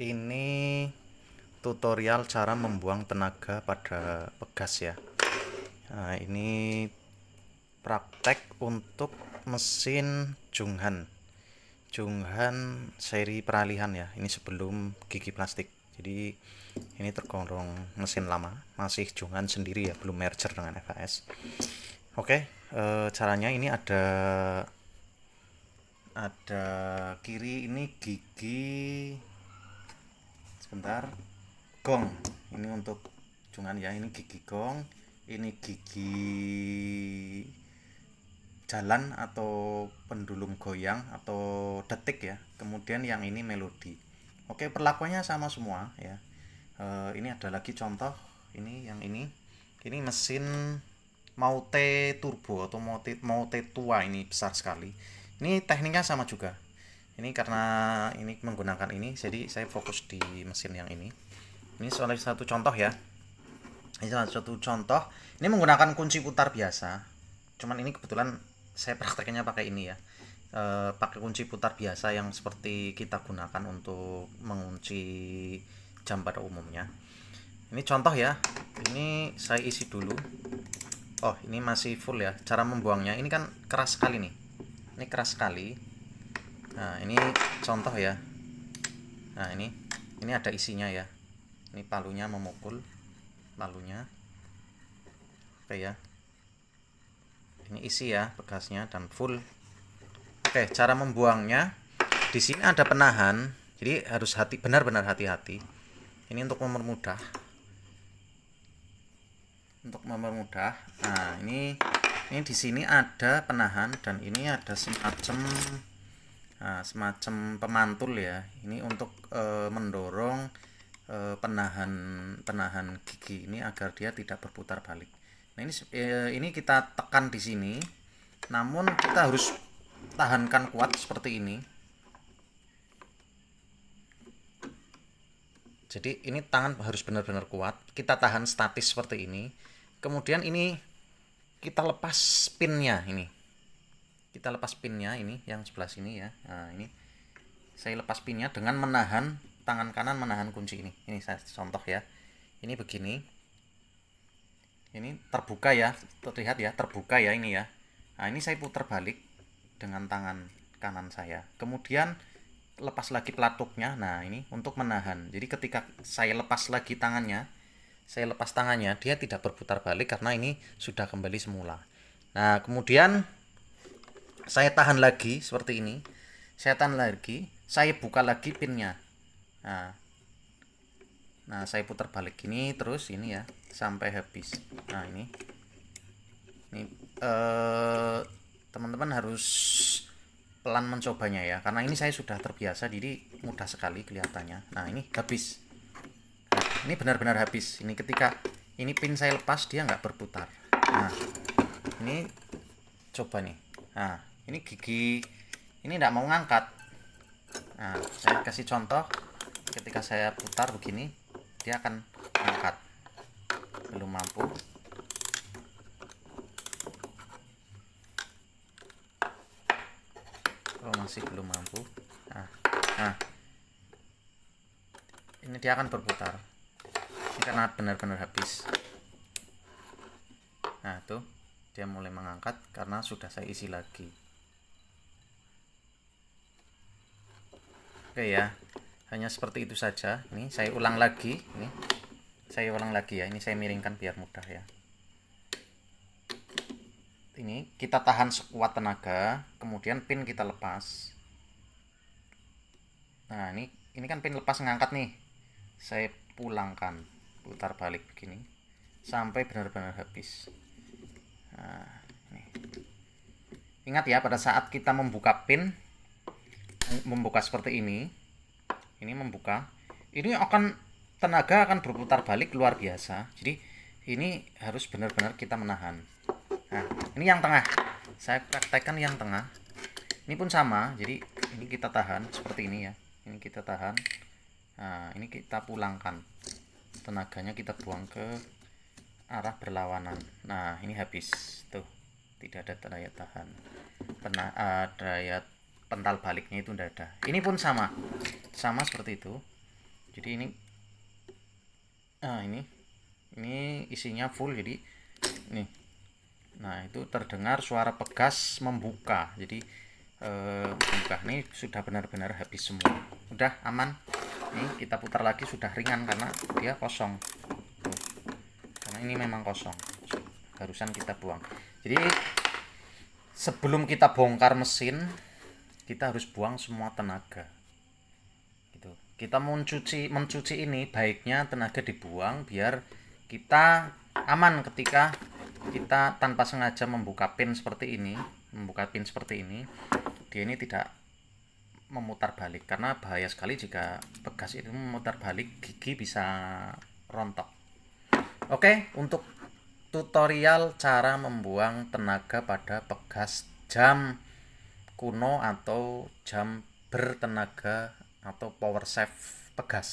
ini tutorial cara membuang tenaga pada pegas ya nah, ini praktek untuk mesin Junghan Junghan seri peralihan ya ini sebelum gigi plastik jadi ini tergolong mesin lama masih Junghan sendiri ya belum merger dengan FAS oke e, caranya ini ada ada kiri ini gigi sebentar gong ini untuk cuman ya ini gigi gong ini gigi jalan atau pendulum goyang atau detik ya kemudian yang ini melodi oke perlakuannya sama semua ya e, ini ada lagi contoh ini yang ini ini mesin maute turbo atau maute, maute tua ini besar sekali ini tekniknya sama juga ini karena ini menggunakan ini jadi saya fokus di mesin yang ini ini soalnya satu contoh ya ini salah satu contoh ini menggunakan kunci putar biasa cuman ini kebetulan saya prakteknya pakai ini ya e, pakai kunci putar biasa yang seperti kita gunakan untuk mengunci jam pada umumnya ini contoh ya ini saya isi dulu oh ini masih full ya cara membuangnya ini kan keras sekali nih ini keras sekali nah ini contoh ya nah ini ini ada isinya ya ini palunya memukul palunya oke ya ini isi ya bekasnya dan full oke cara membuangnya di sini ada penahan jadi harus hati benar-benar hati-hati ini untuk mempermudah untuk mempermudah nah ini ini di sini ada penahan dan ini ada semacam nah, semacam pemantul ya ini untuk e, mendorong e, penahan penahan gigi ini agar dia tidak berputar balik nah ini e, ini kita tekan di sini namun kita harus tahankan kuat seperti ini jadi ini tangan harus benar-benar kuat kita tahan statis seperti ini kemudian ini kita lepas pinnya ini kita lepas pinnya ini yang sebelah sini ya nah ini saya lepas pinnya dengan menahan tangan kanan menahan kunci ini ini saya contoh ya ini begini ini terbuka ya terlihat ya terbuka ya ini ya nah ini saya putar balik dengan tangan kanan saya kemudian lepas lagi pelatuknya nah ini untuk menahan jadi ketika saya lepas lagi tangannya saya lepas tangannya dia tidak berputar balik karena ini sudah kembali semula nah kemudian saya tahan lagi seperti ini saya tahan lagi saya buka lagi pinnya nah nah saya putar balik ini terus ini ya sampai habis nah ini ini teman eh, teman-teman harus pelan mencobanya ya karena ini saya sudah terbiasa jadi mudah sekali kelihatannya nah ini habis nah, ini benar-benar habis ini ketika ini pin saya lepas dia nggak berputar nah ini coba nih nah ini gigi ini tidak mau ngangkat nah saya kasih contoh ketika saya putar begini dia akan angkat belum mampu oh masih belum mampu nah, nah ini dia akan berputar ini karena benar-benar habis nah tuh dia mulai mengangkat karena sudah saya isi lagi Oke ya. Hanya seperti itu saja. Ini saya ulang lagi, ini. Saya ulang lagi ya. Ini saya miringkan biar mudah ya. Ini kita tahan sekuat tenaga, kemudian pin kita lepas. Nah, ini ini kan pin lepas ngangkat nih. Saya pulangkan, putar balik begini sampai benar-benar habis. Nah, ini. Ingat ya pada saat kita membuka pin membuka seperti ini ini membuka ini akan tenaga akan berputar balik luar biasa jadi ini harus benar-benar kita menahan nah ini yang tengah saya praktekkan yang tengah ini pun sama jadi ini kita tahan seperti ini ya ini kita tahan nah ini kita pulangkan tenaganya kita buang ke arah berlawanan nah ini habis tuh tidak ada daya tahan Pena, uh, eh, daya pental baliknya itu tidak ada ini pun sama sama seperti itu jadi ini nah ini ini isinya full jadi nih nah itu terdengar suara pegas membuka jadi eh, membuka ini sudah benar-benar habis semua udah aman ini kita putar lagi sudah ringan karena dia kosong Tuh. karena ini memang kosong harusan kita buang jadi sebelum kita bongkar mesin kita harus buang semua tenaga gitu kita mencuci mencuci ini baiknya tenaga dibuang biar kita aman ketika kita tanpa sengaja membuka pin seperti ini membuka pin seperti ini dia ini tidak memutar balik karena bahaya sekali jika pegas itu memutar balik gigi bisa rontok oke untuk tutorial cara membuang tenaga pada pegas jam kuno atau jam bertenaga atau power save pegas.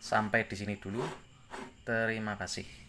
Sampai di sini dulu. Terima kasih.